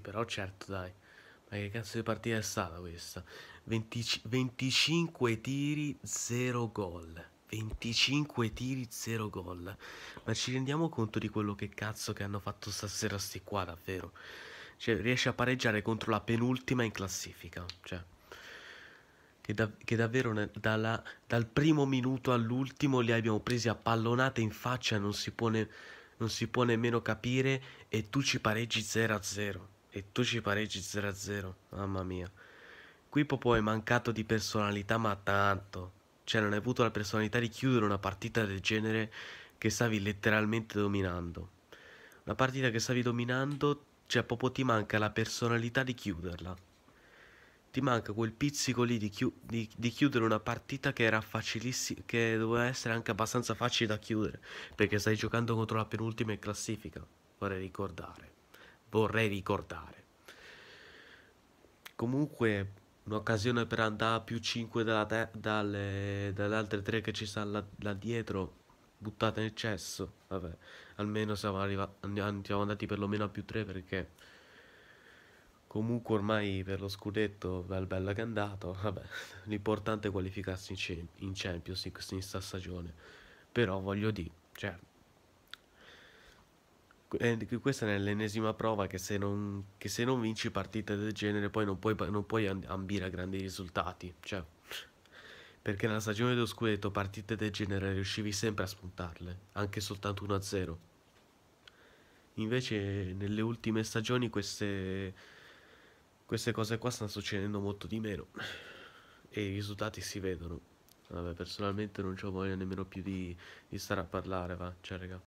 Però certo, dai. Ma che cazzo di partita è stata questa? 20, 25 tiri, 0 gol. 25 tiri, 0 gol. Ma ci rendiamo conto di quello che cazzo che hanno fatto stasera sti qua, davvero? Cioè, riesce a pareggiare contro la penultima in classifica. Cioè, che, da, che davvero ne, dalla, dal primo minuto all'ultimo li abbiamo presi a pallonate in faccia, non si può, ne, non si può nemmeno capire, e tu ci pareggi 0-0 e tu ci pareggi 0-0, mamma mia. Qui Popo è mancato di personalità ma tanto, cioè non hai avuto la personalità di chiudere una partita del genere che stavi letteralmente dominando. Una partita che stavi dominando, cioè Popò ti manca la personalità di chiuderla. Ti manca quel pizzico lì di, chiu di, di chiudere una partita che era facilissima, che doveva essere anche abbastanza facile da chiudere, perché stai giocando contro la penultima in classifica, vorrei ricordare vorrei ricordare. Comunque, un'occasione per andare a più 5 dalla dalle, dalle, altre 3 che ci stanno là, là, dietro, buttate in eccesso. Vabbè, almeno siamo, arrivati, siamo andati perlomeno a più 3 perché comunque ormai per lo scudetto bel bello che è andato vabbè l'importante è qualificarsi in, Champions in questa stagione però voglio dire cioè eh, questa è l'ennesima prova che se, non, che se, non, vinci partite del genere poi non puoi, non puoi ambire a grandi risultati. Cioè, perché nella stagione dello scudetto partite del genere riuscivi sempre a spuntarle, anche soltanto 1-0. Invece nelle ultime stagioni queste, queste cose qua stanno succedendo molto di meno e i risultati si vedono. Vabbè, personalmente non ho voglia nemmeno più di, di stare a parlare, va, ciao raga.